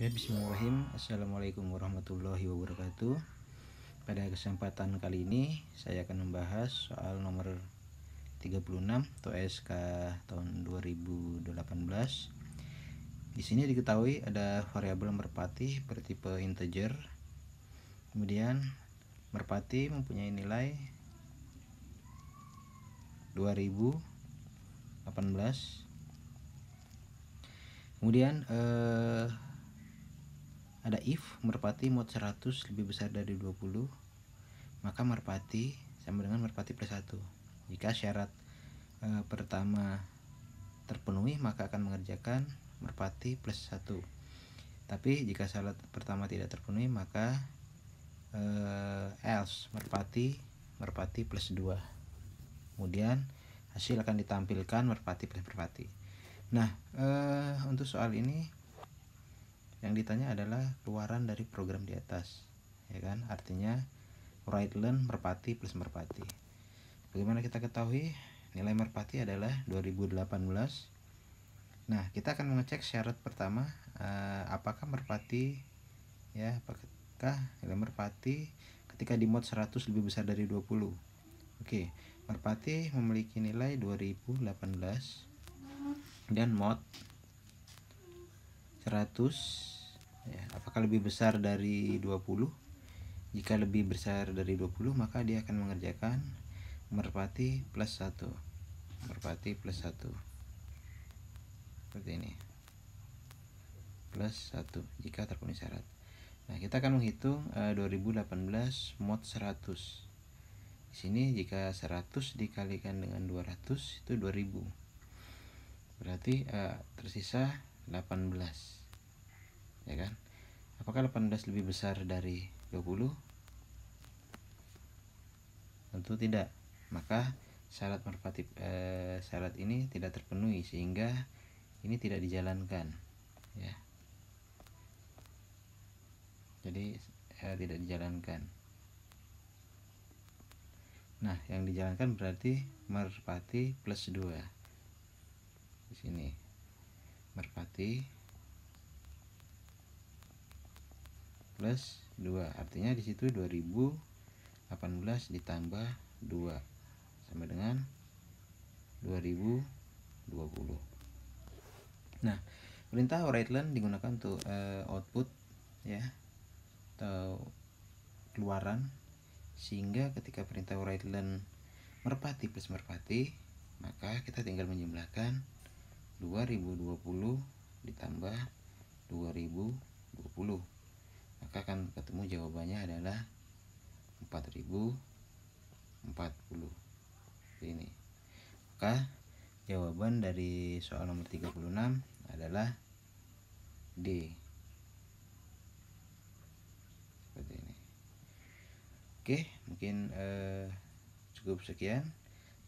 Oke, bismillahirrahmanirrahim. Assalamualaikum warahmatullahi wabarakatuh. Pada kesempatan kali ini saya akan membahas soal nomor 36 atau SK tahun 2018. Di sini diketahui ada variabel merpati bertipe integer. Kemudian merpati mempunyai nilai 2018. Kemudian eh ada if merpati mod 100 lebih besar dari 20 maka merpati sama dengan merpati plus 1 jika syarat e, pertama terpenuhi maka akan mengerjakan merpati plus 1 tapi jika syarat pertama tidak terpenuhi maka e, else merpati merpati plus 2 kemudian hasil akan ditampilkan merpati plus merpati nah e, untuk soal ini yang ditanya adalah keluaran dari program di atas ya kan artinya right learn merpati plus merpati bagaimana kita ketahui nilai merpati adalah 2018 nah kita akan mengecek syarat pertama eh, apakah merpati ya apakah nilai merpati ketika di mod 100 lebih besar dari 20 oke merpati memiliki nilai 2018 dan mod 100 ya, apakah lebih besar dari 20 jika lebih besar dari 20 maka dia akan mengerjakan merpati plus 1 merpati plus 1 seperti ini plus 1 jika terpenuhi syarat nah kita akan menghitung 2018 eh, mod 100 di sini jika 100 dikalikan dengan 200 itu 2000 berarti uh, tersisa 18 ya kan apakah 18 lebih besar dari 20 tentu tidak maka syarat merpati eh, syarat ini tidak terpenuhi sehingga ini tidak dijalankan ya jadi eh, tidak dijalankan nah yang dijalankan berarti merpati plus 2 di sini merpati plus 2 artinya di situ 2018 ditambah 2 sama dengan 2020 nah perintah line digunakan untuk uh, output ya atau keluaran sehingga ketika perintah line merpati plus merpati maka kita tinggal menjumlahkan 2020 ditambah 2020 maka akan ketemu jawabannya adalah 4040 ini maka jawaban dari soal nomor 36 adalah D seperti ini oke mungkin eh, cukup sekian